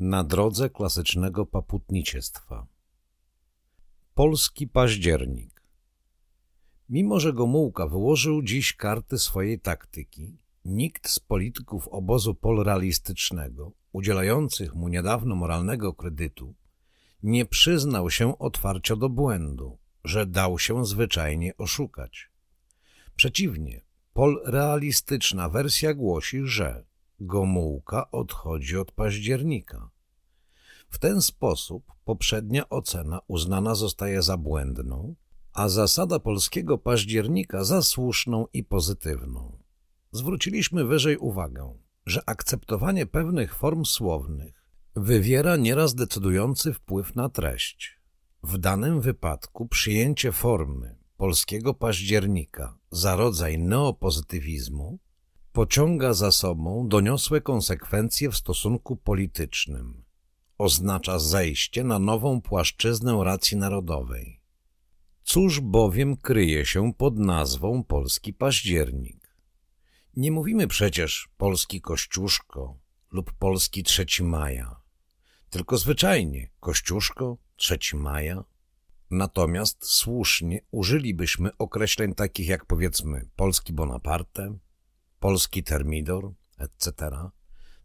na drodze klasycznego paputnictwa. Polski październik Mimo, że Gomułka wyłożył dziś karty swojej taktyki, nikt z polityków obozu polrealistycznego, udzielających mu niedawno moralnego kredytu, nie przyznał się otwarcie do błędu, że dał się zwyczajnie oszukać. Przeciwnie, polrealistyczna wersja głosi, że Gomułka odchodzi od października. W ten sposób poprzednia ocena uznana zostaje za błędną, a zasada polskiego października za słuszną i pozytywną. Zwróciliśmy wyżej uwagę, że akceptowanie pewnych form słownych wywiera nieraz decydujący wpływ na treść. W danym wypadku przyjęcie formy polskiego października za rodzaj neopozytywizmu pociąga za sobą doniosłe konsekwencje w stosunku politycznym. Oznacza zejście na nową płaszczyznę racji narodowej. Cóż bowiem kryje się pod nazwą Polski Październik? Nie mówimy przecież Polski Kościuszko lub Polski 3 Maja, tylko zwyczajnie Kościuszko 3 Maja. Natomiast słusznie użylibyśmy określeń takich jak powiedzmy Polski Bonaparte, polski termidor, etc.,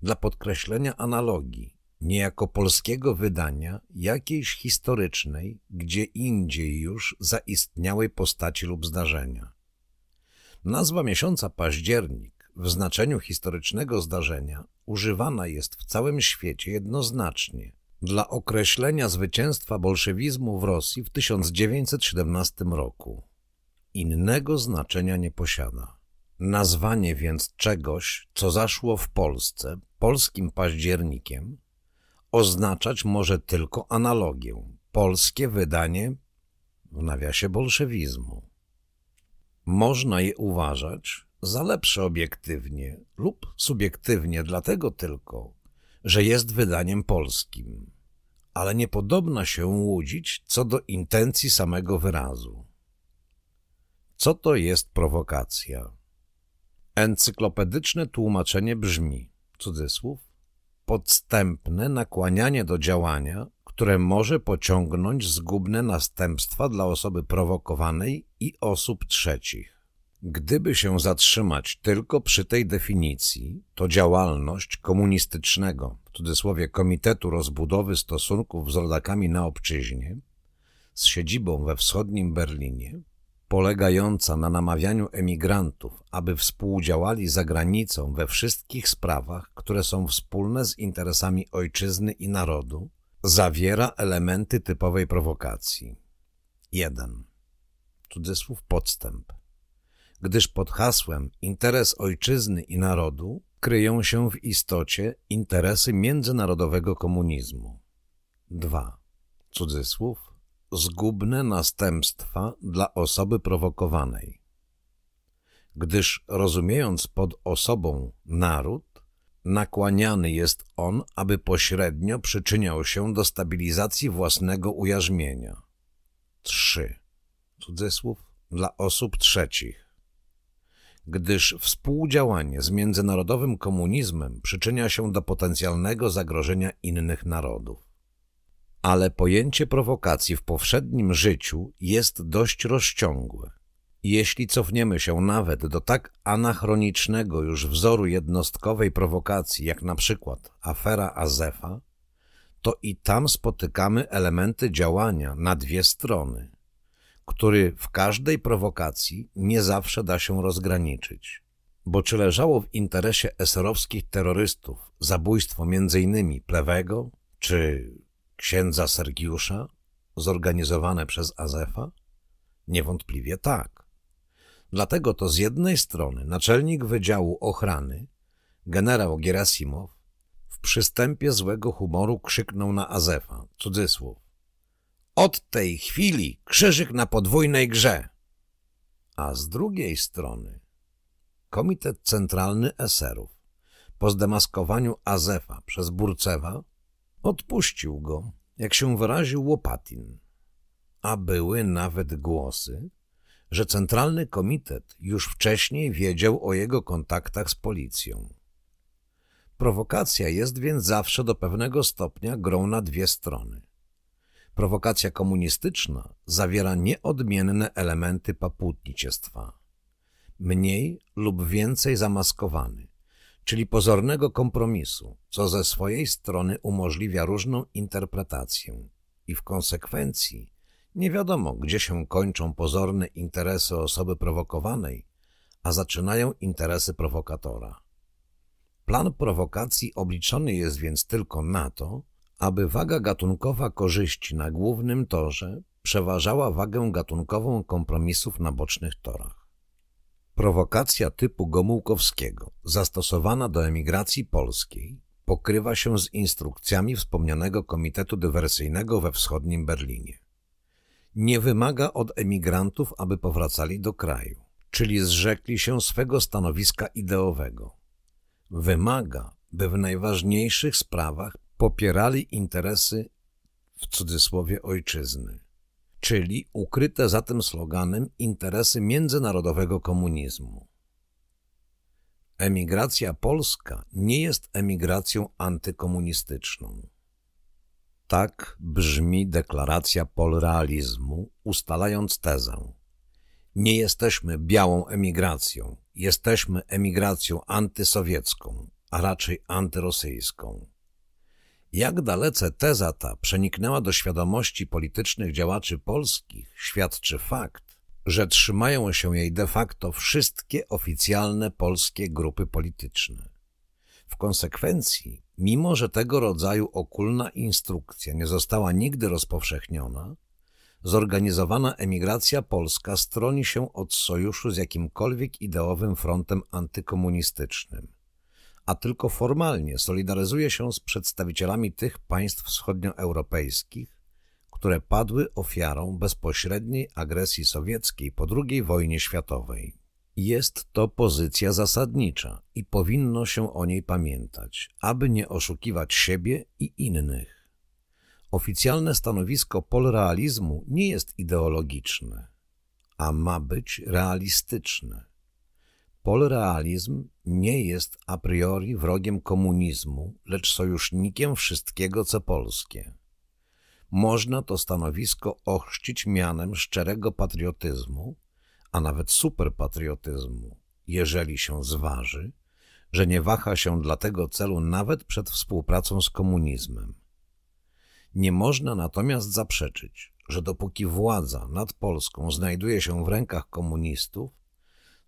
dla podkreślenia analogii, niejako polskiego wydania jakiejś historycznej, gdzie indziej już zaistniałej postaci lub zdarzenia. Nazwa miesiąca październik w znaczeniu historycznego zdarzenia używana jest w całym świecie jednoznacznie dla określenia zwycięstwa bolszewizmu w Rosji w 1917 roku. Innego znaczenia nie posiada. Nazwanie więc czegoś, co zaszło w Polsce polskim październikiem, oznaczać może tylko analogię, polskie wydanie w nawiasie bolszewizmu. Można je uważać za lepsze obiektywnie lub subiektywnie dlatego tylko, że jest wydaniem polskim, ale nie podobna się łudzić co do intencji samego wyrazu. Co to jest prowokacja? Encyklopedyczne tłumaczenie brzmi, cudzysłów, podstępne nakłanianie do działania, które może pociągnąć zgubne następstwa dla osoby prowokowanej i osób trzecich. Gdyby się zatrzymać tylko przy tej definicji, to działalność komunistycznego, w cudzysłowie Komitetu Rozbudowy Stosunków z Rodakami na Obczyźnie, z siedzibą we wschodnim Berlinie, polegająca na namawianiu emigrantów, aby współdziałali za granicą we wszystkich sprawach, które są wspólne z interesami ojczyzny i narodu, zawiera elementy typowej prowokacji. 1. Cudzysłów podstęp. Gdyż pod hasłem interes ojczyzny i narodu kryją się w istocie interesy międzynarodowego komunizmu. 2. Cudzysłów zgubne następstwa dla osoby prowokowanej. Gdyż rozumiejąc pod osobą naród, nakłaniany jest on, aby pośrednio przyczyniał się do stabilizacji własnego ujarzmienia. 3. Cudzysłów dla osób trzecich gdyż współdziałanie z międzynarodowym komunizmem przyczynia się do potencjalnego zagrożenia innych narodów ale pojęcie prowokacji w powszednim życiu jest dość rozciągłe. Jeśli cofniemy się nawet do tak anachronicznego już wzoru jednostkowej prowokacji, jak na przykład afera Azefa, to i tam spotykamy elementy działania na dwie strony, który w każdej prowokacji nie zawsze da się rozgraniczyć. Bo czy leżało w interesie eserowskich terrorystów zabójstwo m.in. Plewego, czy księdza Sergiusza, zorganizowane przez Azefa? Niewątpliwie tak. Dlatego to z jednej strony naczelnik Wydziału Ochrany, generał Gerasimow, w przystępie złego humoru krzyknął na Azefa, cudzysłów. Od tej chwili krzyżyk na podwójnej grze! A z drugiej strony Komitet Centralny Eserów po zdemaskowaniu Azefa przez Burcewa Odpuścił go, jak się wyraził Łopatin. A były nawet głosy, że Centralny Komitet już wcześniej wiedział o jego kontaktach z policją. Prowokacja jest więc zawsze do pewnego stopnia grą na dwie strony. Prowokacja komunistyczna zawiera nieodmienne elementy paputnictwa, mniej lub więcej zamaskowany czyli pozornego kompromisu, co ze swojej strony umożliwia różną interpretację i w konsekwencji nie wiadomo, gdzie się kończą pozorne interesy osoby prowokowanej, a zaczynają interesy prowokatora. Plan prowokacji obliczony jest więc tylko na to, aby waga gatunkowa korzyści na głównym torze przeważała wagę gatunkową kompromisów na bocznych torach. Prowokacja typu Gomułkowskiego zastosowana do emigracji polskiej pokrywa się z instrukcjami wspomnianego Komitetu Dywersyjnego we wschodnim Berlinie. Nie wymaga od emigrantów, aby powracali do kraju, czyli zrzekli się swego stanowiska ideowego. Wymaga, by w najważniejszych sprawach popierali interesy w cudzysłowie ojczyzny czyli ukryte za tym sloganem interesy międzynarodowego komunizmu. Emigracja polska nie jest emigracją antykomunistyczną. Tak brzmi deklaracja polrealizmu, ustalając tezę. Nie jesteśmy białą emigracją, jesteśmy emigracją antysowiecką, a raczej antyrosyjską. Jak dalece teza ta przeniknęła do świadomości politycznych działaczy polskich, świadczy fakt, że trzymają się jej de facto wszystkie oficjalne polskie grupy polityczne. W konsekwencji, mimo że tego rodzaju okulna instrukcja nie została nigdy rozpowszechniona, zorganizowana emigracja polska stroni się od sojuszu z jakimkolwiek ideowym frontem antykomunistycznym a tylko formalnie solidaryzuje się z przedstawicielami tych państw wschodnioeuropejskich, które padły ofiarą bezpośredniej agresji sowieckiej po II wojnie światowej. Jest to pozycja zasadnicza i powinno się o niej pamiętać, aby nie oszukiwać siebie i innych. Oficjalne stanowisko polrealizmu nie jest ideologiczne, a ma być realistyczne. Polrealizm nie jest a priori wrogiem komunizmu, lecz sojusznikiem wszystkiego, co polskie. Można to stanowisko ochrzcić mianem szczerego patriotyzmu, a nawet superpatriotyzmu, jeżeli się zważy, że nie waha się dla tego celu nawet przed współpracą z komunizmem. Nie można natomiast zaprzeczyć, że dopóki władza nad Polską znajduje się w rękach komunistów,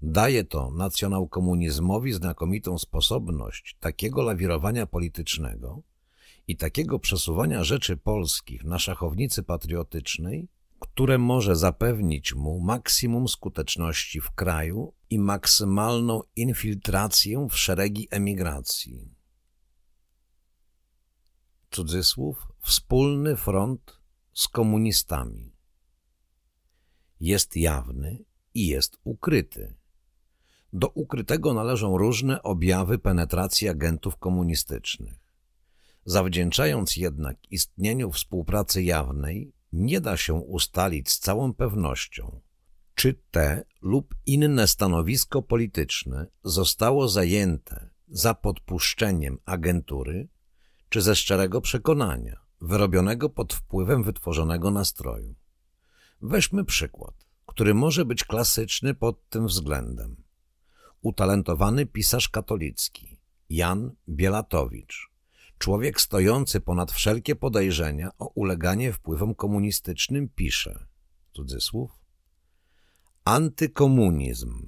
Daje to nacjonalkomunizmowi znakomitą sposobność takiego lawirowania politycznego i takiego przesuwania rzeczy polskich na szachownicy patriotycznej, które może zapewnić mu maksimum skuteczności w kraju i maksymalną infiltrację w szeregi emigracji. Cudzysłów wspólny front z komunistami. Jest jawny i jest ukryty. Do ukrytego należą różne objawy penetracji agentów komunistycznych. Zawdzięczając jednak istnieniu współpracy jawnej, nie da się ustalić z całą pewnością, czy te lub inne stanowisko polityczne zostało zajęte za podpuszczeniem agentury, czy ze szczerego przekonania, wyrobionego pod wpływem wytworzonego nastroju. Weźmy przykład, który może być klasyczny pod tym względem utalentowany pisarz katolicki Jan Bielatowicz, człowiek stojący ponad wszelkie podejrzenia o uleganie wpływom komunistycznym pisze, cudzysłów, antykomunizm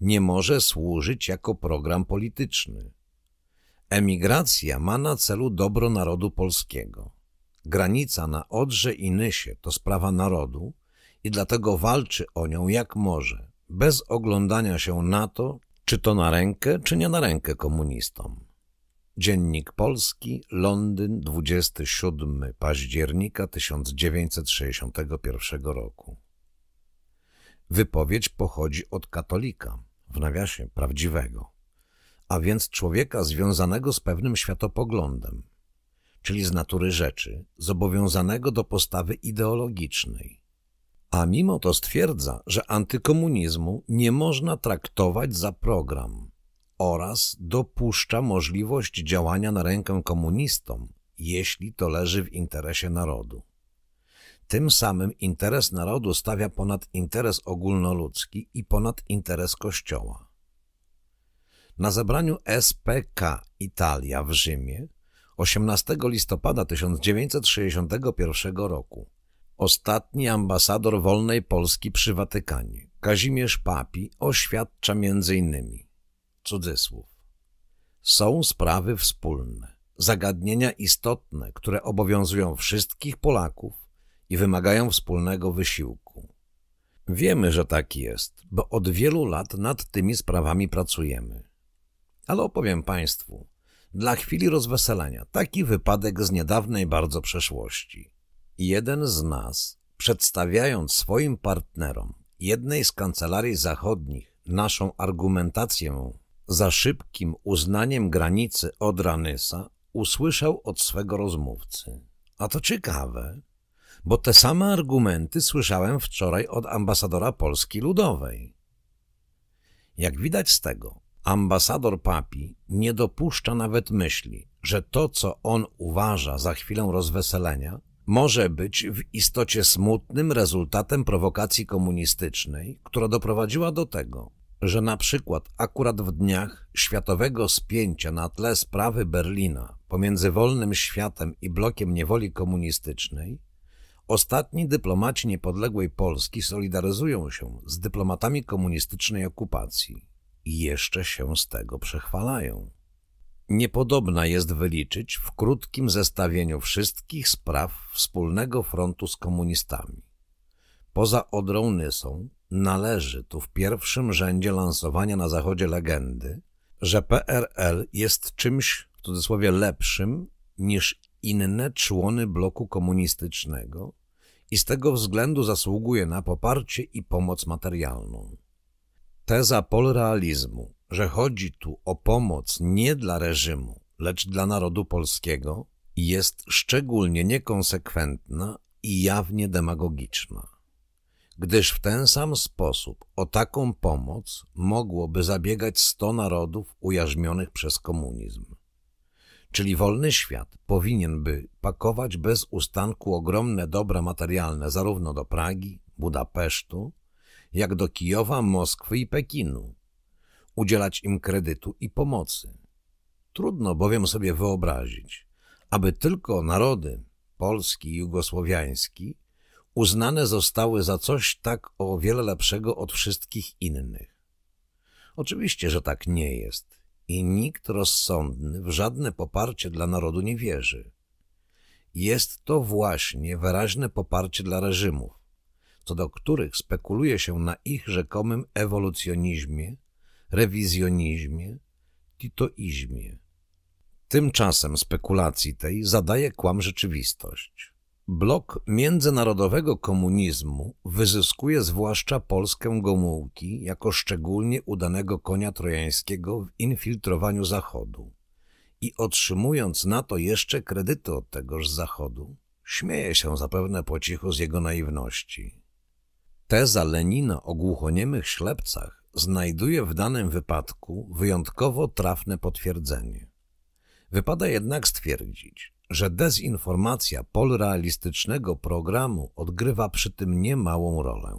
nie może służyć jako program polityczny. Emigracja ma na celu dobro narodu polskiego. Granica na Odrze i Nysie to sprawa narodu i dlatego walczy o nią jak może bez oglądania się na to, czy to na rękę, czy nie na rękę komunistom. Dziennik Polski, Londyn, 27 października 1961 roku. Wypowiedź pochodzi od katolika, w nawiasie prawdziwego, a więc człowieka związanego z pewnym światopoglądem, czyli z natury rzeczy, zobowiązanego do postawy ideologicznej, a mimo to stwierdza, że antykomunizmu nie można traktować za program oraz dopuszcza możliwość działania na rękę komunistom, jeśli to leży w interesie narodu. Tym samym interes narodu stawia ponad interes ogólnoludzki i ponad interes Kościoła. Na zebraniu SPK Italia w Rzymie 18 listopada 1961 roku Ostatni ambasador wolnej Polski przy Watykanie, Kazimierz Papi, oświadcza m.in. cudzysłów. Są sprawy wspólne, zagadnienia istotne, które obowiązują wszystkich Polaków i wymagają wspólnego wysiłku. Wiemy, że tak jest, bo od wielu lat nad tymi sprawami pracujemy. Ale opowiem Państwu, dla chwili rozweselania, taki wypadek z niedawnej bardzo przeszłości – Jeden z nas, przedstawiając swoim partnerom jednej z kancelarii zachodnich naszą argumentację za szybkim uznaniem granicy od Ranysa, usłyszał od swego rozmówcy. A to ciekawe, bo te same argumenty słyszałem wczoraj od ambasadora Polski Ludowej. Jak widać z tego, ambasador Papi nie dopuszcza nawet myśli, że to, co on uważa za chwilę rozweselenia, może być w istocie smutnym rezultatem prowokacji komunistycznej, która doprowadziła do tego, że na przykład akurat w dniach światowego spięcia na tle sprawy Berlina pomiędzy wolnym światem i blokiem niewoli komunistycznej, ostatni dyplomaci niepodległej Polski solidaryzują się z dyplomatami komunistycznej okupacji i jeszcze się z tego przechwalają niepodobna jest wyliczyć w krótkim zestawieniu wszystkich spraw wspólnego frontu z komunistami. Poza Odrą Nysą należy tu w pierwszym rzędzie lansowania na zachodzie legendy, że PRL jest czymś w cudzysłowie lepszym niż inne człony bloku komunistycznego i z tego względu zasługuje na poparcie i pomoc materialną. Teza polrealizmu że chodzi tu o pomoc nie dla reżimu, lecz dla narodu polskiego, jest szczególnie niekonsekwentna i jawnie demagogiczna. Gdyż w ten sam sposób o taką pomoc mogłoby zabiegać sto narodów ujarzmionych przez komunizm. Czyli wolny świat powinien by pakować bez ustanku ogromne dobra materialne zarówno do Pragi, Budapesztu, jak do Kijowa, Moskwy i Pekinu, udzielać im kredytu i pomocy. Trudno bowiem sobie wyobrazić, aby tylko narody polski i jugosłowiański uznane zostały za coś tak o wiele lepszego od wszystkich innych. Oczywiście, że tak nie jest i nikt rozsądny w żadne poparcie dla narodu nie wierzy. Jest to właśnie wyraźne poparcie dla reżimów, co do których spekuluje się na ich rzekomym ewolucjonizmie rewizjonizmie, titoizmie. Tymczasem spekulacji tej zadaje kłam rzeczywistość. Blok międzynarodowego komunizmu wyzyskuje zwłaszcza Polskę Gomułki jako szczególnie udanego konia trojańskiego w infiltrowaniu Zachodu i otrzymując na to jeszcze kredyty od tegoż Zachodu, śmieje się zapewne po cichu z jego naiwności. Teza Lenina o głuchoniemych ślepcach znajduje w danym wypadku wyjątkowo trafne potwierdzenie. Wypada jednak stwierdzić, że dezinformacja polrealistycznego programu odgrywa przy tym niemałą rolę.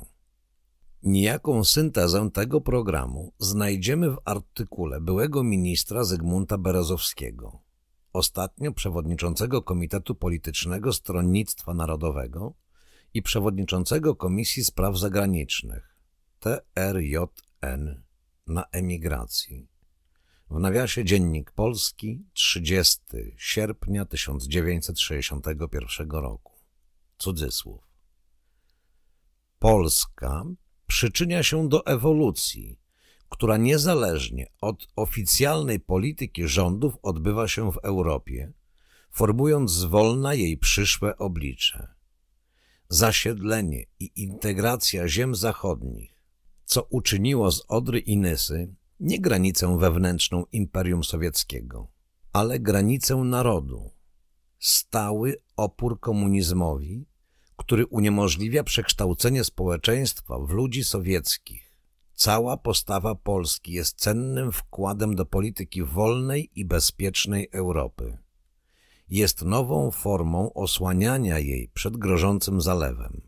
Nijaką syntezę tego programu znajdziemy w artykule byłego ministra Zygmunta Berezowskiego, ostatnio przewodniczącego Komitetu Politycznego Stronnictwa Narodowego i przewodniczącego Komisji Spraw Zagranicznych, TRJS N. na emigracji. W nawiasie Dziennik Polski 30 sierpnia 1961 roku. Cudzysłów. Polska przyczynia się do ewolucji, która niezależnie od oficjalnej polityki rządów odbywa się w Europie, formując zwolna jej przyszłe oblicze. Zasiedlenie i integracja ziem zachodnich co uczyniło z Odry i Nysy nie granicę wewnętrzną Imperium Sowieckiego, ale granicę narodu, stały opór komunizmowi, który uniemożliwia przekształcenie społeczeństwa w ludzi sowieckich. Cała postawa Polski jest cennym wkładem do polityki wolnej i bezpiecznej Europy. Jest nową formą osłaniania jej przed grożącym zalewem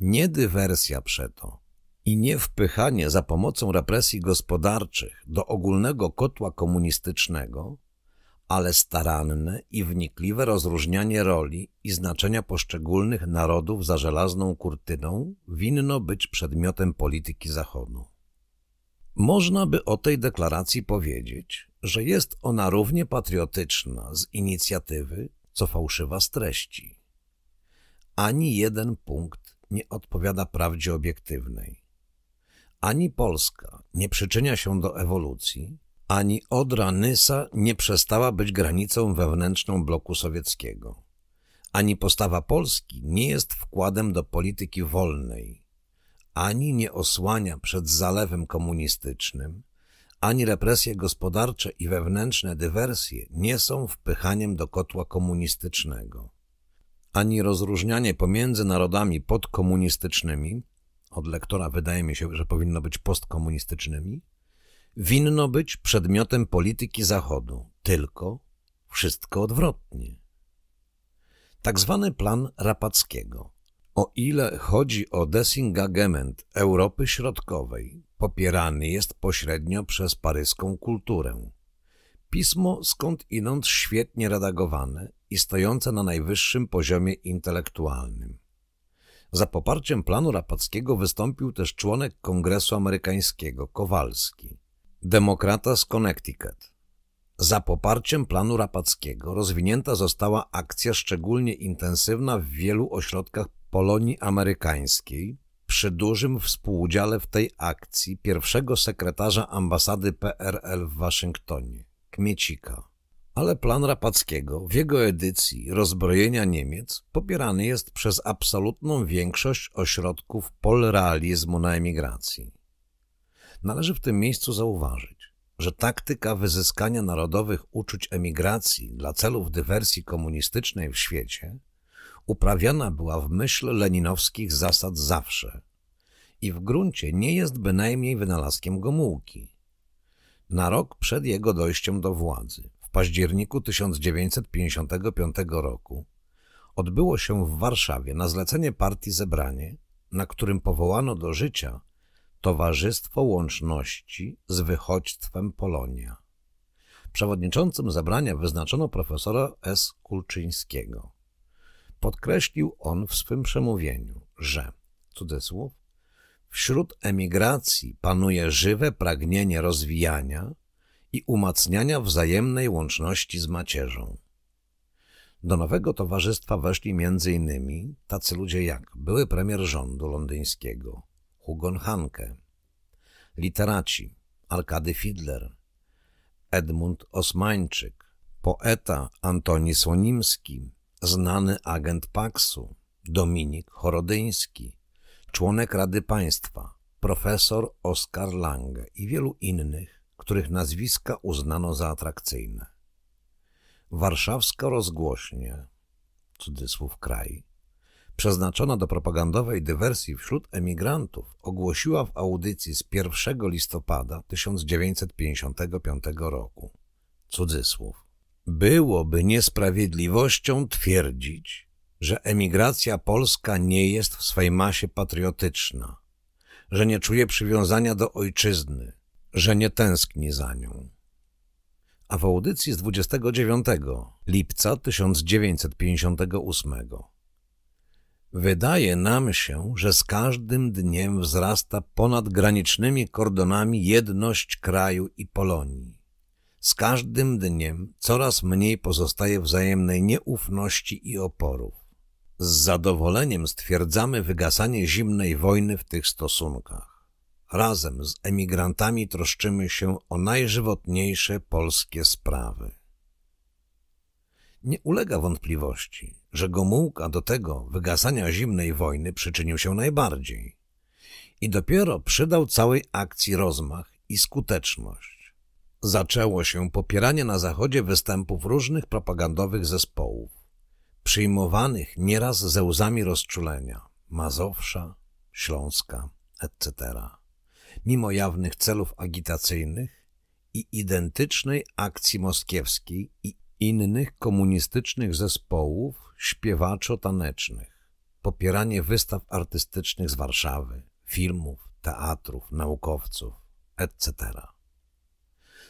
nie dywersja przeto i nie wpychanie za pomocą represji gospodarczych do ogólnego kotła komunistycznego, ale staranne i wnikliwe rozróżnianie roli i znaczenia poszczególnych narodów za żelazną kurtyną winno być przedmiotem polityki Zachodu. Można by o tej deklaracji powiedzieć, że jest ona równie patriotyczna z inicjatywy, co fałszywa z treści. Ani jeden punkt nie odpowiada prawdzie obiektywnej. Ani Polska nie przyczynia się do ewolucji, ani Odra Nysa nie przestała być granicą wewnętrzną bloku sowieckiego. Ani postawa Polski nie jest wkładem do polityki wolnej, ani nie osłania przed zalewem komunistycznym, ani represje gospodarcze i wewnętrzne dywersje nie są wpychaniem do kotła komunistycznego ani rozróżnianie pomiędzy narodami podkomunistycznymi, od lektora wydaje mi się, że powinno być postkomunistycznymi, winno być przedmiotem polityki Zachodu, tylko wszystko odwrotnie. Tak zwany plan Rapackiego. O ile chodzi o desingagement Europy Środkowej, popierany jest pośrednio przez paryską kulturę. Pismo skąd inąd świetnie redagowane i stojące na najwyższym poziomie intelektualnym. Za poparciem planu Rapackiego wystąpił też członek Kongresu Amerykańskiego Kowalski, demokrata z Connecticut. Za poparciem planu Rapackiego rozwinięta została akcja szczególnie intensywna w wielu ośrodkach Polonii Amerykańskiej, przy dużym współudziale w tej akcji pierwszego sekretarza ambasady PRL w Waszyngtonie, Kmiecika ale plan Rapackiego w jego edycji rozbrojenia Niemiec popierany jest przez absolutną większość ośrodków polrealizmu na emigracji. Należy w tym miejscu zauważyć, że taktyka wyzyskania narodowych uczuć emigracji dla celów dywersji komunistycznej w świecie uprawiana była w myśl leninowskich zasad zawsze i w gruncie nie jest bynajmniej wynalazkiem Gomułki. Na rok przed jego dojściem do władzy październiku 1955 roku odbyło się w Warszawie na zlecenie partii zebranie, na którym powołano do życia Towarzystwo Łączności z Wychodźstwem Polonia. Przewodniczącym zebrania wyznaczono profesora S. Kulczyńskiego. Podkreślił on w swym przemówieniu, że, cudzysłów, wśród emigracji panuje żywe pragnienie rozwijania i umacniania wzajemnej łączności z macierzą. Do nowego towarzystwa weszli m.in. tacy ludzie jak były premier rządu londyńskiego Hugon Hanke, literaci Arkady Fidler, Edmund Osmańczyk, poeta Antoni Słonimski, znany agent Paksu Dominik Chorodyński, członek Rady Państwa, profesor Oskar Lange i wielu innych, których nazwiska uznano za atrakcyjne. Warszawska rozgłośnie, cudzysłów kraj, przeznaczona do propagandowej dywersji wśród emigrantów, ogłosiła w audycji z 1 listopada 1955 roku, cudzysłów, byłoby niesprawiedliwością twierdzić, że emigracja polska nie jest w swej masie patriotyczna, że nie czuje przywiązania do ojczyzny, że nie tęskni za nią. A w audycji z 29 lipca 1958 Wydaje nam się, że z każdym dniem wzrasta ponad granicznymi kordonami jedność kraju i Polonii. Z każdym dniem coraz mniej pozostaje wzajemnej nieufności i oporów. Z zadowoleniem stwierdzamy wygasanie zimnej wojny w tych stosunkach. Razem z emigrantami troszczymy się o najżywotniejsze polskie sprawy. Nie ulega wątpliwości, że Gomułka do tego wygasania zimnej wojny przyczynił się najbardziej i dopiero przydał całej akcji rozmach i skuteczność. Zaczęło się popieranie na Zachodzie występów różnych propagandowych zespołów, przyjmowanych nieraz ze łzami rozczulenia Mazowsza, Śląska, etc mimo jawnych celów agitacyjnych i identycznej akcji moskiewskiej i innych komunistycznych zespołów śpiewaczo-tanecznych, popieranie wystaw artystycznych z Warszawy, filmów, teatrów, naukowców, etc.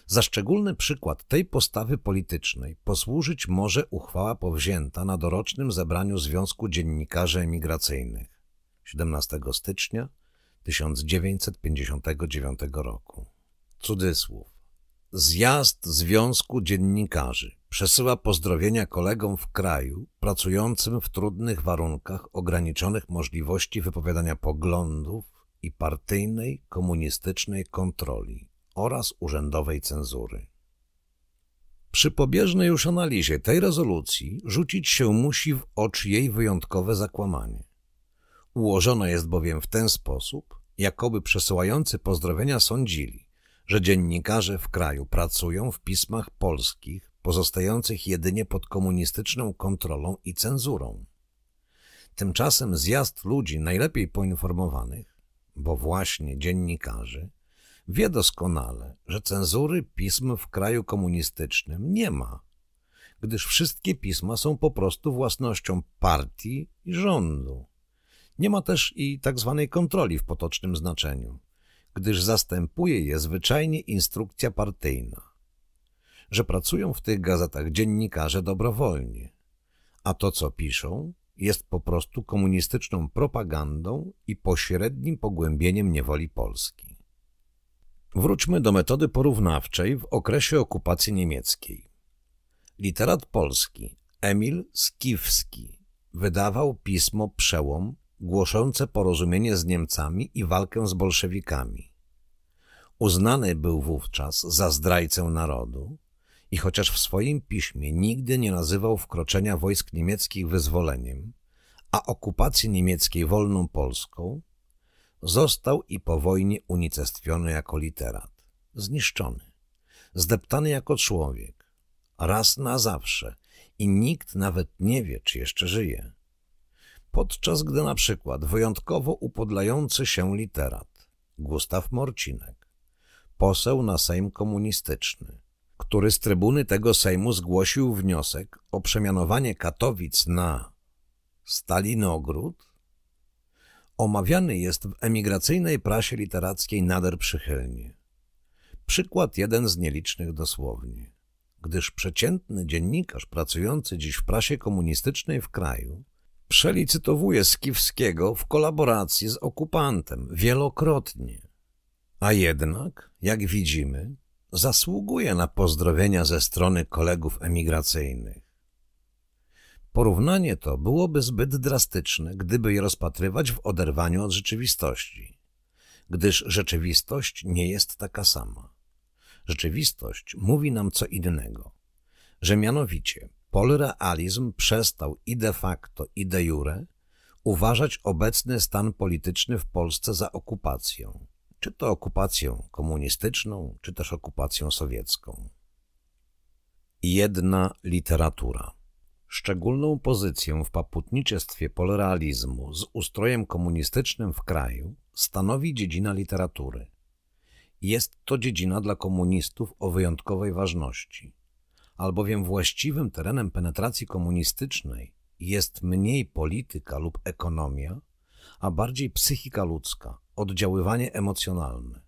Za szczególny przykład tej postawy politycznej posłużyć może uchwała powzięta na dorocznym zebraniu Związku Dziennikarzy Emigracyjnych 17 stycznia 1959 roku. Cudysłów. Zjazd Związku Dziennikarzy przesyła pozdrowienia kolegom w kraju pracującym w trudnych warunkach ograniczonych możliwości wypowiadania poglądów i partyjnej, komunistycznej kontroli oraz urzędowej cenzury. Przy pobieżnej już analizie tej rezolucji rzucić się musi w oczy jej wyjątkowe zakłamanie. Ułożone jest bowiem w ten sposób, jakoby przesyłający pozdrowienia sądzili, że dziennikarze w kraju pracują w pismach polskich, pozostających jedynie pod komunistyczną kontrolą i cenzurą. Tymczasem zjazd ludzi najlepiej poinformowanych, bo właśnie dziennikarzy, wie doskonale, że cenzury pism w kraju komunistycznym nie ma, gdyż wszystkie pisma są po prostu własnością partii i rządu. Nie ma też i tak zwanej kontroli w potocznym znaczeniu, gdyż zastępuje je zwyczajnie instrukcja partyjna, że pracują w tych gazetach dziennikarze dobrowolnie, a to, co piszą, jest po prostu komunistyczną propagandą i pośrednim pogłębieniem niewoli Polski. Wróćmy do metody porównawczej w okresie okupacji niemieckiej. Literat polski Emil Skiwski wydawał pismo Przełom głoszące porozumienie z Niemcami i walkę z bolszewikami. Uznany był wówczas za zdrajcę narodu i chociaż w swoim piśmie nigdy nie nazywał wkroczenia wojsk niemieckich wyzwoleniem, a okupacji niemieckiej wolną Polską, został i po wojnie unicestwiony jako literat, zniszczony, zdeptany jako człowiek, raz na zawsze i nikt nawet nie wie, czy jeszcze żyje podczas gdy na przykład wyjątkowo upodlający się literat Gustaw Morcinek, poseł na Sejm Komunistyczny, który z trybuny tego Sejmu zgłosił wniosek o przemianowanie Katowic na Stalinogród, omawiany jest w emigracyjnej prasie literackiej nader przychylnie. Przykład jeden z nielicznych dosłownie, gdyż przeciętny dziennikarz pracujący dziś w prasie komunistycznej w kraju przelicytowuje Skiwskiego w kolaboracji z okupantem wielokrotnie. A jednak, jak widzimy, zasługuje na pozdrowienia ze strony kolegów emigracyjnych. Porównanie to byłoby zbyt drastyczne, gdyby je rozpatrywać w oderwaniu od rzeczywistości, gdyż rzeczywistość nie jest taka sama. Rzeczywistość mówi nam co innego, że mianowicie polrealizm przestał i de facto, i de jure uważać obecny stan polityczny w Polsce za okupację. Czy to okupacją komunistyczną, czy też okupacją sowiecką. Jedna literatura. Szczególną pozycję w paputniczestwie polrealizmu z ustrojem komunistycznym w kraju stanowi dziedzina literatury. Jest to dziedzina dla komunistów o wyjątkowej ważności – albowiem właściwym terenem penetracji komunistycznej jest mniej polityka lub ekonomia, a bardziej psychika ludzka, oddziaływanie emocjonalne.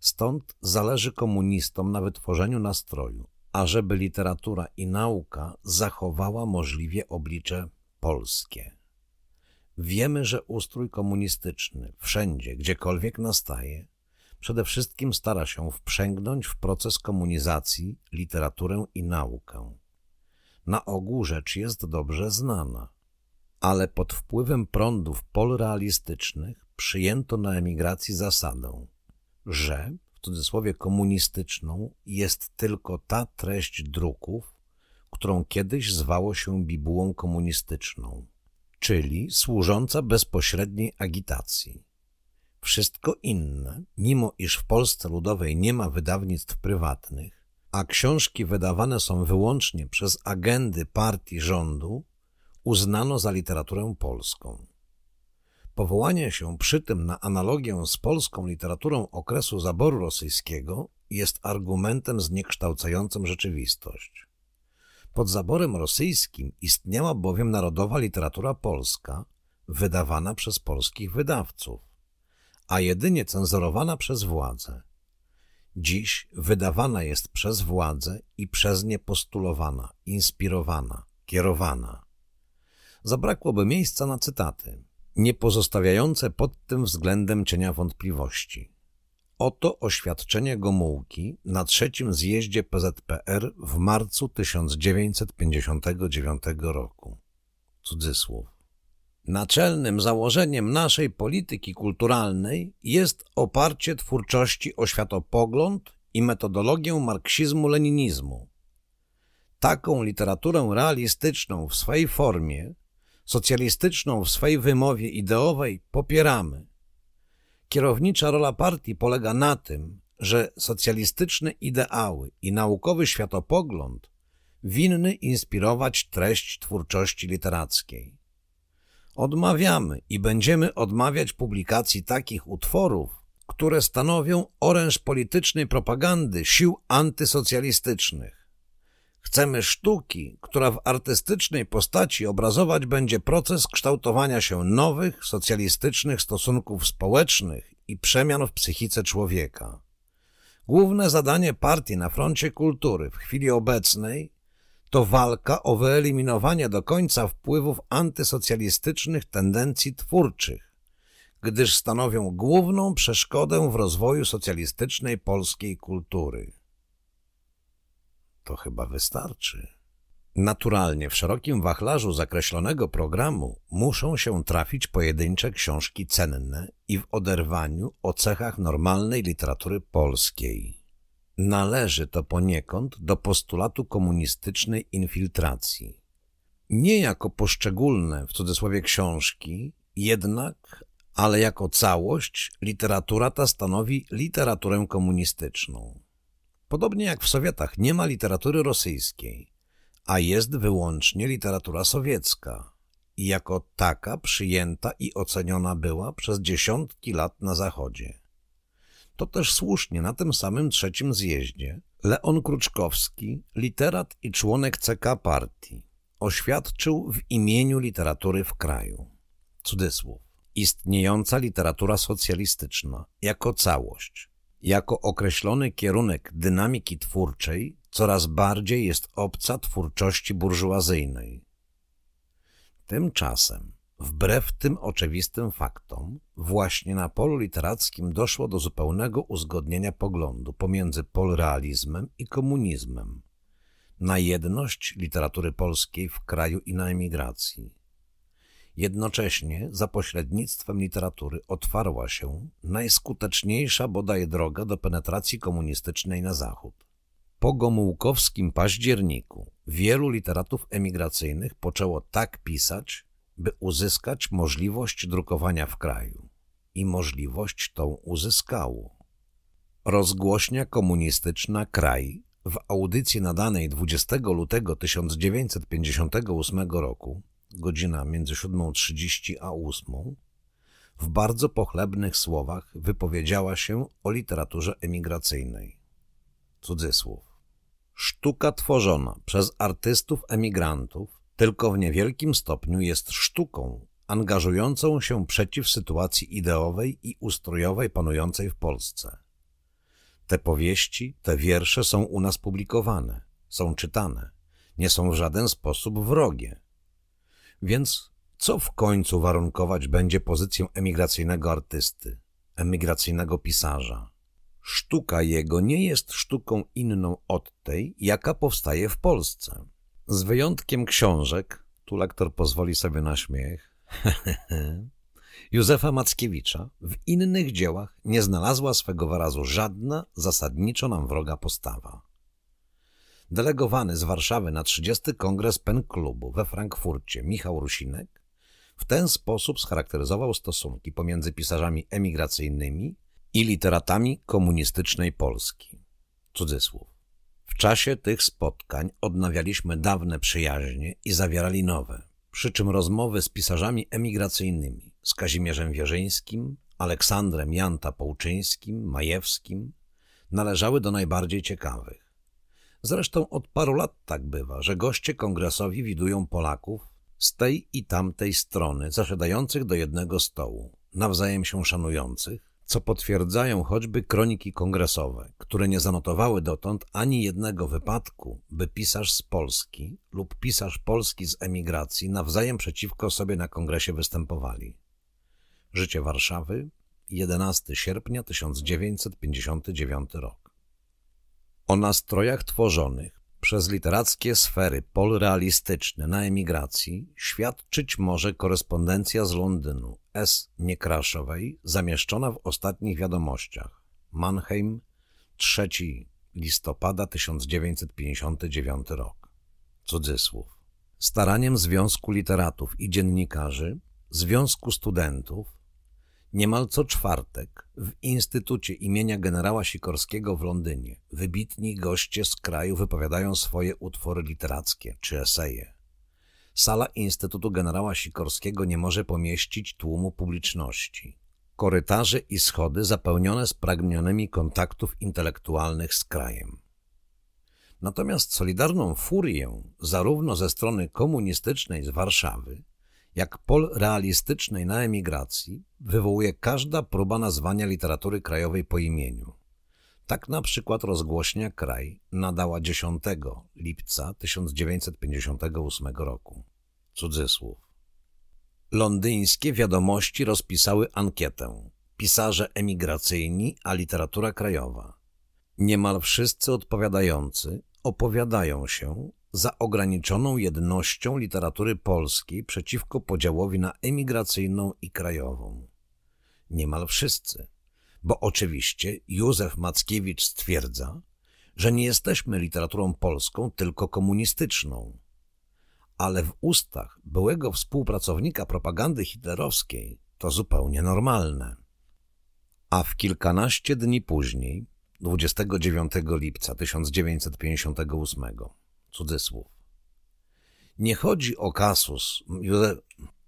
Stąd zależy komunistom na wytworzeniu nastroju, ażeby literatura i nauka zachowała możliwie oblicze polskie. Wiemy, że ustrój komunistyczny wszędzie, gdziekolwiek nastaje, Przede wszystkim stara się wprzęgnąć w proces komunizacji literaturę i naukę. Na ogół rzecz jest dobrze znana, ale pod wpływem prądów polrealistycznych przyjęto na emigracji zasadę, że w cudzysłowie komunistyczną jest tylko ta treść druków, którą kiedyś zwało się bibułą komunistyczną, czyli służąca bezpośredniej agitacji. Wszystko inne, mimo iż w Polsce Ludowej nie ma wydawnictw prywatnych, a książki wydawane są wyłącznie przez agendy partii rządu, uznano za literaturę polską. Powołanie się przy tym na analogię z polską literaturą okresu zaboru rosyjskiego jest argumentem zniekształcającym rzeczywistość. Pod zaborem rosyjskim istniała bowiem narodowa literatura polska, wydawana przez polskich wydawców a jedynie cenzurowana przez władzę. Dziś wydawana jest przez władzę i przez nie postulowana, inspirowana, kierowana. Zabrakłoby miejsca na cytaty, nie pozostawiające pod tym względem cienia wątpliwości. Oto oświadczenie Gomułki na trzecim zjeździe PZPR w marcu 1959 roku. Cudzysłów. Naczelnym założeniem naszej polityki kulturalnej jest oparcie twórczości o światopogląd i metodologię marksizmu-leninizmu. Taką literaturę realistyczną w swej formie, socjalistyczną w swej wymowie ideowej popieramy. Kierownicza rola partii polega na tym, że socjalistyczne ideały i naukowy światopogląd winny inspirować treść twórczości literackiej. Odmawiamy i będziemy odmawiać publikacji takich utworów, które stanowią oręż politycznej propagandy sił antysocjalistycznych. Chcemy sztuki, która w artystycznej postaci obrazować będzie proces kształtowania się nowych, socjalistycznych stosunków społecznych i przemian w psychice człowieka. Główne zadanie partii na froncie kultury w chwili obecnej to walka o wyeliminowanie do końca wpływów antysocjalistycznych tendencji twórczych, gdyż stanowią główną przeszkodę w rozwoju socjalistycznej polskiej kultury. To chyba wystarczy. Naturalnie w szerokim wachlarzu zakreślonego programu muszą się trafić pojedyncze książki cenne i w oderwaniu o cechach normalnej literatury polskiej. Należy to poniekąd do postulatu komunistycznej infiltracji. Nie jako poszczególne, w cudzysłowie, książki, jednak, ale jako całość literatura ta stanowi literaturę komunistyczną. Podobnie jak w Sowietach nie ma literatury rosyjskiej, a jest wyłącznie literatura sowiecka i jako taka przyjęta i oceniona była przez dziesiątki lat na Zachodzie. To też słusznie na tym samym trzecim zjeździe Leon Kruczkowski, literat i członek CK partii, oświadczył w imieniu literatury w kraju. Cudysłów. Istniejąca literatura socjalistyczna jako całość, jako określony kierunek dynamiki twórczej coraz bardziej jest obca twórczości burżuazyjnej. Tymczasem Wbrew tym oczywistym faktom, właśnie na polu literackim doszło do zupełnego uzgodnienia poglądu pomiędzy polrealizmem i komunizmem na jedność literatury polskiej w kraju i na emigracji. Jednocześnie za pośrednictwem literatury otwarła się najskuteczniejsza bodaj droga do penetracji komunistycznej na zachód. Po gomułkowskim październiku wielu literatów emigracyjnych poczęło tak pisać, by uzyskać możliwość drukowania w kraju. I możliwość tą uzyskało. Rozgłośnia komunistyczna Kraj w audycji nadanej 20 lutego 1958 roku, godzina między 7.30 a 8:00, w bardzo pochlebnych słowach wypowiedziała się o literaturze emigracyjnej. Cudzysłów. Sztuka tworzona przez artystów emigrantów tylko w niewielkim stopniu jest sztuką angażującą się przeciw sytuacji ideowej i ustrojowej panującej w Polsce. Te powieści, te wiersze są u nas publikowane, są czytane, nie są w żaden sposób wrogie. Więc co w końcu warunkować będzie pozycję emigracyjnego artysty, emigracyjnego pisarza? Sztuka jego nie jest sztuką inną od tej, jaka powstaje w Polsce. Z wyjątkiem książek, tu lektor pozwoli sobie na śmiech, Józefa Mackiewicza w innych dziełach nie znalazła swego wyrazu żadna zasadniczo nam wroga postawa. Delegowany z Warszawy na 30. Kongres Pen Klubu we Frankfurcie Michał Rusinek w ten sposób scharakteryzował stosunki pomiędzy pisarzami emigracyjnymi i literatami komunistycznej Polski. Cudzysłów. W czasie tych spotkań odnawialiśmy dawne przyjaźnie i zawierali nowe, przy czym rozmowy z pisarzami emigracyjnymi, z Kazimierzem Wierzyńskim, Aleksandrem Janta Połczyńskim, Majewskim, należały do najbardziej ciekawych. Zresztą od paru lat tak bywa, że goście kongresowi widują Polaków z tej i tamtej strony, zasiadających do jednego stołu, nawzajem się szanujących, co potwierdzają choćby kroniki kongresowe, które nie zanotowały dotąd ani jednego wypadku, by pisarz z Polski lub pisarz polski z emigracji nawzajem przeciwko sobie na kongresie występowali. Życie Warszawy, 11 sierpnia 1959 rok. O nastrojach tworzonych przez literackie sfery polrealistyczne na emigracji świadczyć może korespondencja z Londynu, S. Niekraszowej zamieszczona w ostatnich wiadomościach. Mannheim, 3 listopada 1959 rok. Cudzysłów. Staraniem Związku Literatów i Dziennikarzy, Związku Studentów, niemal co czwartek w Instytucie imienia generała Sikorskiego w Londynie wybitni goście z kraju wypowiadają swoje utwory literackie czy eseje. Sala Instytutu Generała Sikorskiego nie może pomieścić tłumu publiczności. Korytarze i schody zapełnione spragnionymi kontaktów intelektualnych z krajem. Natomiast solidarną furię zarówno ze strony komunistycznej z Warszawy, jak pol realistycznej na emigracji wywołuje każda próba nazwania literatury krajowej po imieniu. Tak na przykład rozgłośnia Kraj nadała 10 lipca 1958 roku. Cudzysłów. Londyńskie wiadomości rozpisały ankietę Pisarze emigracyjni, a literatura krajowa. Niemal wszyscy odpowiadający opowiadają się za ograniczoną jednością literatury polskiej przeciwko podziałowi na emigracyjną i krajową. Niemal wszyscy – bo oczywiście Józef Mackiewicz stwierdza, że nie jesteśmy literaturą polską, tylko komunistyczną. Ale w ustach byłego współpracownika propagandy hitlerowskiej to zupełnie normalne. A w kilkanaście dni później, 29 lipca 1958, cudzysłów, nie chodzi o kasus, Józef,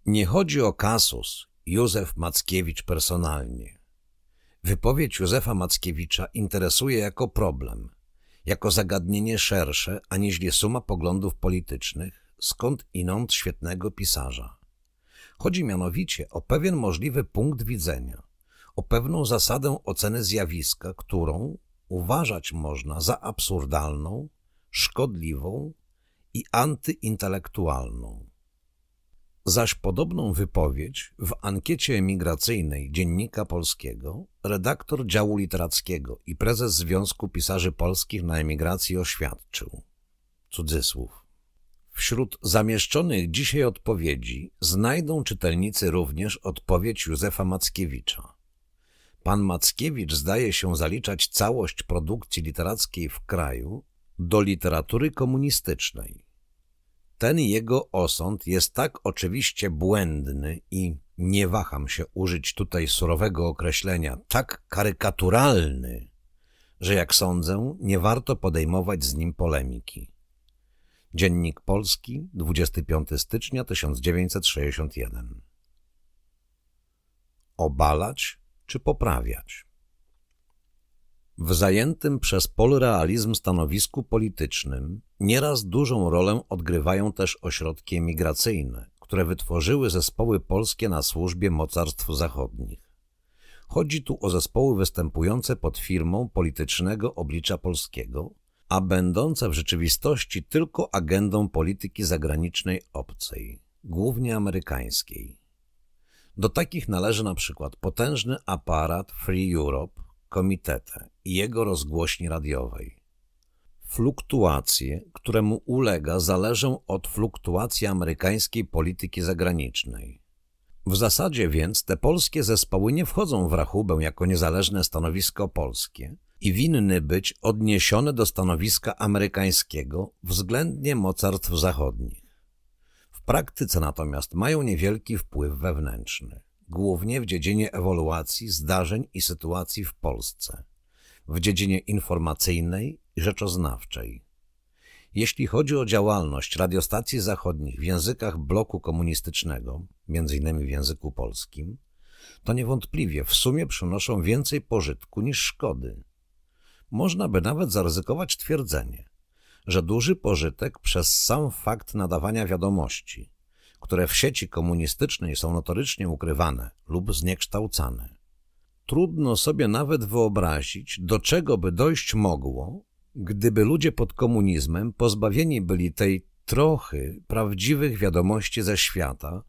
nie chodzi o kasus Józef Mackiewicz personalnie, Wypowiedź Józefa Mackiewicza interesuje jako problem, jako zagadnienie szersze, aniżeli suma poglądów politycznych, skąd inąd świetnego pisarza. Chodzi mianowicie o pewien możliwy punkt widzenia, o pewną zasadę oceny zjawiska, którą uważać można za absurdalną, szkodliwą i antyintelektualną. Zaś podobną wypowiedź w ankiecie emigracyjnej Dziennika Polskiego redaktor działu literackiego i prezes Związku Pisarzy Polskich na emigracji oświadczył. Cudzysłów. Wśród zamieszczonych dzisiaj odpowiedzi znajdą czytelnicy również odpowiedź Józefa Mackiewicza. Pan Mackiewicz zdaje się zaliczać całość produkcji literackiej w kraju do literatury komunistycznej ten jego osąd jest tak oczywiście błędny i nie waham się użyć tutaj surowego określenia, tak karykaturalny, że jak sądzę, nie warto podejmować z nim polemiki. Dziennik Polski, 25 stycznia 1961 Obalać czy poprawiać? W zajętym przez polrealizm stanowisku politycznym nieraz dużą rolę odgrywają też ośrodki emigracyjne, które wytworzyły zespoły polskie na służbie mocarstw zachodnich. Chodzi tu o zespoły występujące pod firmą politycznego oblicza polskiego, a będące w rzeczywistości tylko agendą polityki zagranicznej obcej, głównie amerykańskiej. Do takich należy na przykład potężny aparat Free Europe, komitetę i jego rozgłośni radiowej. Fluktuacje, któremu ulega, zależą od fluktuacji amerykańskiej polityki zagranicznej. W zasadzie więc te polskie zespoły nie wchodzą w rachubę jako niezależne stanowisko polskie i winny być odniesione do stanowiska amerykańskiego względnie mocarstw zachodnich. W praktyce natomiast mają niewielki wpływ wewnętrzny głównie w dziedzinie ewaluacji zdarzeń i sytuacji w Polsce, w dziedzinie informacyjnej i rzeczoznawczej. Jeśli chodzi o działalność radiostacji zachodnich w językach bloku komunistycznego, m.in. w języku polskim, to niewątpliwie w sumie przynoszą więcej pożytku niż szkody. Można by nawet zaryzykować twierdzenie, że duży pożytek przez sam fakt nadawania wiadomości – które w sieci komunistycznej są notorycznie ukrywane lub zniekształcane. Trudno sobie nawet wyobrazić, do czego by dojść mogło, gdyby ludzie pod komunizmem pozbawieni byli tej trochy prawdziwych wiadomości ze świata,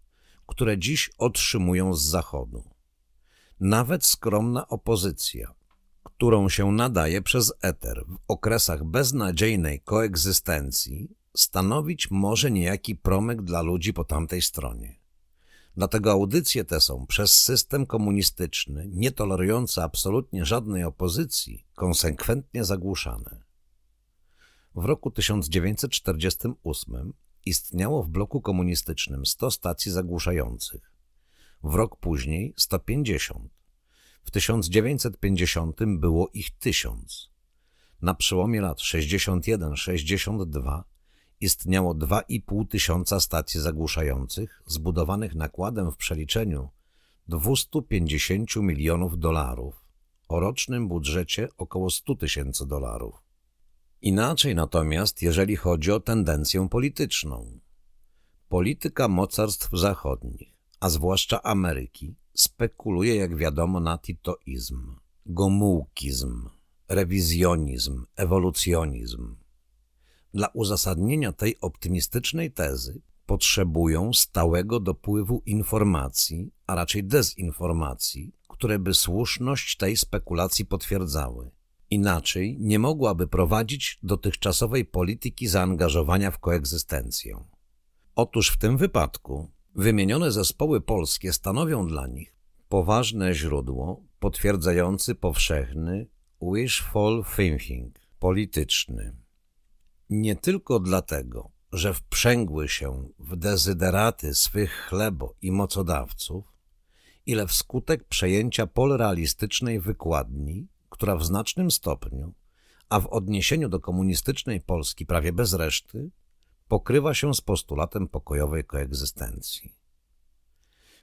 które dziś otrzymują z Zachodu. Nawet skromna opozycja, którą się nadaje przez eter w okresach beznadziejnej koegzystencji, stanowić może niejaki promyk dla ludzi po tamtej stronie. Dlatego audycje te są przez system komunistyczny, tolerujący absolutnie żadnej opozycji, konsekwentnie zagłuszane. W roku 1948 istniało w bloku komunistycznym 100 stacji zagłuszających. W rok później 150. W 1950 było ich 1000. Na przełomie lat 61-62 istniało 2,5 tysiąca stacji zagłuszających, zbudowanych nakładem w przeliczeniu 250 milionów dolarów o rocznym budżecie około 100 tysięcy dolarów. Inaczej natomiast, jeżeli chodzi o tendencję polityczną. Polityka mocarstw zachodnich, a zwłaszcza Ameryki, spekuluje, jak wiadomo, na titoizm, gomułkizm, rewizjonizm, ewolucjonizm, dla uzasadnienia tej optymistycznej tezy potrzebują stałego dopływu informacji, a raczej dezinformacji, które by słuszność tej spekulacji potwierdzały. Inaczej nie mogłaby prowadzić dotychczasowej polityki zaangażowania w koegzystencję. Otóż w tym wypadku wymienione zespoły polskie stanowią dla nich poważne źródło potwierdzający powszechny wishful thinking polityczny. Nie tylko dlatego, że wprzęgły się w dezyderaty swych chlebo i mocodawców, ile wskutek przejęcia polrealistycznej wykładni, która w znacznym stopniu, a w odniesieniu do komunistycznej Polski prawie bez reszty, pokrywa się z postulatem pokojowej koegzystencji.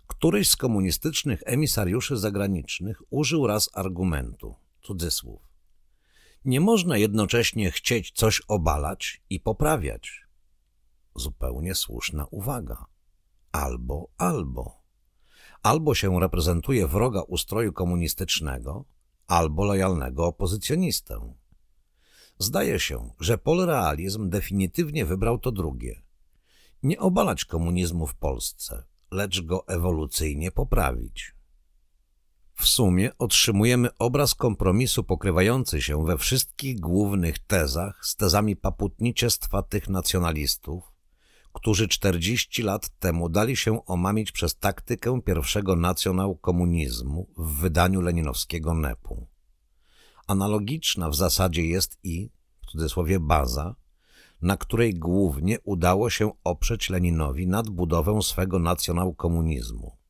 Któryś z komunistycznych emisariuszy zagranicznych użył raz argumentu, cudzysłów, nie można jednocześnie chcieć coś obalać i poprawiać. Zupełnie słuszna uwaga. Albo, albo. Albo się reprezentuje wroga ustroju komunistycznego, albo lojalnego opozycjonistę. Zdaje się, że polrealizm definitywnie wybrał to drugie. Nie obalać komunizmu w Polsce, lecz go ewolucyjnie poprawić. W sumie otrzymujemy obraz kompromisu pokrywający się we wszystkich głównych tezach z tezami paputniczestwa tych nacjonalistów, którzy 40 lat temu dali się omamić przez taktykę pierwszego nacjonalkomunizmu w wydaniu leninowskiego NEP-u. Analogiczna w zasadzie jest i, w cudzysłowie, baza, na której głównie udało się oprzeć Leninowi nadbudowę swego nacjonalkomunizmu. komunizmu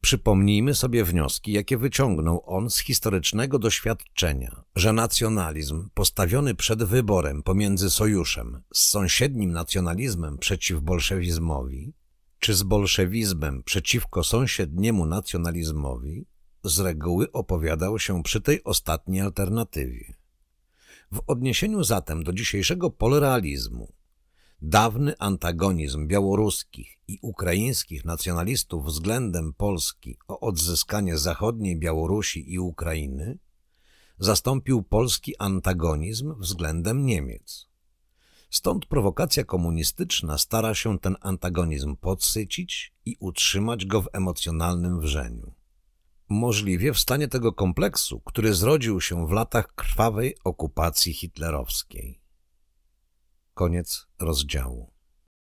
Przypomnijmy sobie wnioski, jakie wyciągnął on z historycznego doświadczenia, że nacjonalizm postawiony przed wyborem pomiędzy sojuszem z sąsiednim nacjonalizmem przeciw bolszewizmowi, czy z bolszewizmem przeciwko sąsiedniemu nacjonalizmowi, z reguły opowiadał się przy tej ostatniej alternatywie. W odniesieniu zatem do dzisiejszego polrealizmu Dawny antagonizm białoruskich i ukraińskich nacjonalistów względem Polski o odzyskanie zachodniej Białorusi i Ukrainy zastąpił polski antagonizm względem Niemiec. Stąd prowokacja komunistyczna stara się ten antagonizm podsycić i utrzymać go w emocjonalnym wrzeniu. Możliwie w stanie tego kompleksu, który zrodził się w latach krwawej okupacji hitlerowskiej. Koniec rozdziału.